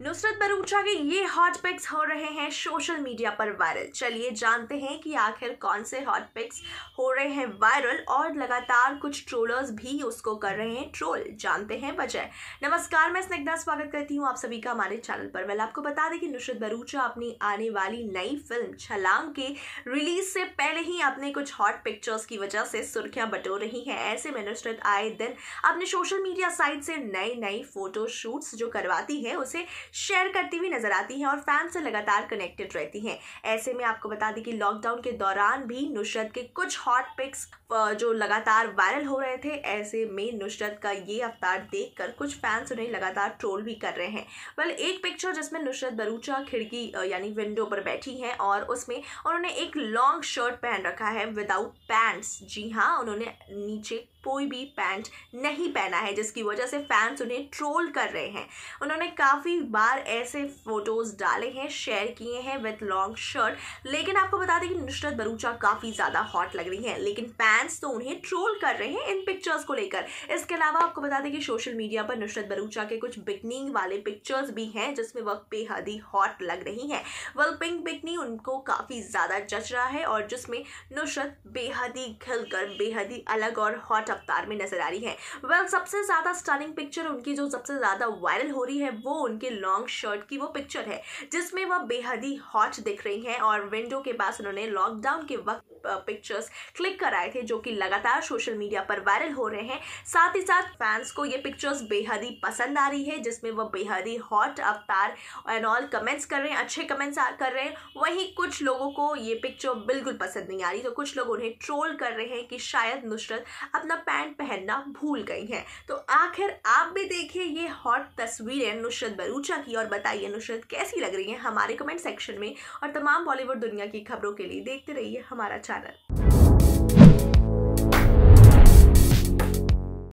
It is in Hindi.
नुसरत बरूचा के ये हॉट पिक्स हो रहे हैं सोशल मीडिया पर वायरल चलिए जानते हैं कि आखिर कौन से हॉट पिक्स हो रहे हैं वायरल और लगातार कुछ ट्रोलर्स भी उसको कर रहे हैं ट्रोल जानते हैं वजह नमस्कार मैं स्निग्धा स्वागत करती हूँ आप सभी का हमारे चैनल पर मैं आपको बता दें कि नुसरत बरूचा अपनी आने वाली नई फिल्म छलांग के रिलीज से पहले ही अपने कुछ हॉट पिक्चर्स की वजह से सुर्खियाँ बटोर रही हैं ऐसे में नुसरत आए दिन अपने सोशल मीडिया साइट से नए नए फोटो शूट्स जो करवाती है उसे शेयर करती हुई नजर आती हैं और फैंस से लगातार कनेक्टेड रहती हैं ऐसे में आपको बता दें कि लॉकडाउन के दौरान भी नुसरत के कुछ हॉट पिक्स जो लगातार वायरल हो रहे थे ऐसे में नुसरत का ये अवतार देख कुछ फैंस उन्हें लगातार ट्रोल भी कर रहे हैं वेल एक पिक्चर जिसमें नुसरत बरूचा खिड़की यानी विंडो पर बैठी है और उसमें उन्होंने एक लॉन्ग शर्ट पहन रखा है विदाउट पैंट्स जी हाँ उन्होंने नीचे कोई भी पैंट नहीं पहना है जिसकी वजह से फैंस उन्हें ट्रोल कर रहे हैं उन्होंने काफ़ी बार ऐसे फ़ोटोज़ डाले हैं शेयर किए हैं विथ लॉन्ग शर्ट लेकिन आपको बता दें कि नुसरत बरूचा काफ़ी ज़्यादा हॉट लग रही हैं लेकिन फैंस तो उन्हें ट्रोल कर रहे हैं इन पिक्चर्स को लेकर इसके अलावा आपको बता दें कि सोशल मीडिया पर नुसरत बरूचा के कुछ बिकनिंग वाले पिक्चर्स भी हैं जिसमें वह बेहद ही हॉट लग रही हैं वह पिंक बिकनी उनको काफ़ी ज़्यादा जच रहा है और जिसमें नुसरत बेहद ही खिलकर बेहद ही अलग और हॉट रफ्तार में नजर आ रही है वह well, सबसे ज़्यादा स्टनिंग पिक्चर उनकी जो सबसे ज़्यादा वायरल हो रही है वो उनके लॉन्ग शर्ट की वो पिक्चर है जिसमें वह बेहद ही हॉट दिख रही हैं और विंडो के पास उन्होंने लॉकडाउन के वक्त पिक्चर्स क्लिक कराए थे जो कि लगातार सोशल मीडिया पर वायरल हो रहे हैं साथ ही साथ फैंस को ये पिक्चर्स बेहद ही पसंद आ रही है जिसमें वह बेहद ही हॉट अवतार एंड ऑल कमेंट्स कर रहे हैं अच्छे कमेंट्स कर रहे हैं वहीं कुछ लोगों को ये पिक्चर बिल्कुल पसंद नहीं आ रही तो कुछ लोग उन्हें ट्रोल कर रहे हैं कि शायद नुसरत अपना पैंट पहनना भूल गई हैं तो आखिर आप भी देखिए ये हॉट तस्वीरें नुसरत बरूचा की और बताइए नुसरत कैसी लग रही हैं हमारे कमेंट सेक्शन में और तमाम बॉलीवुड दुनिया की खबरों के लिए देखते रहिए हमारा चैनल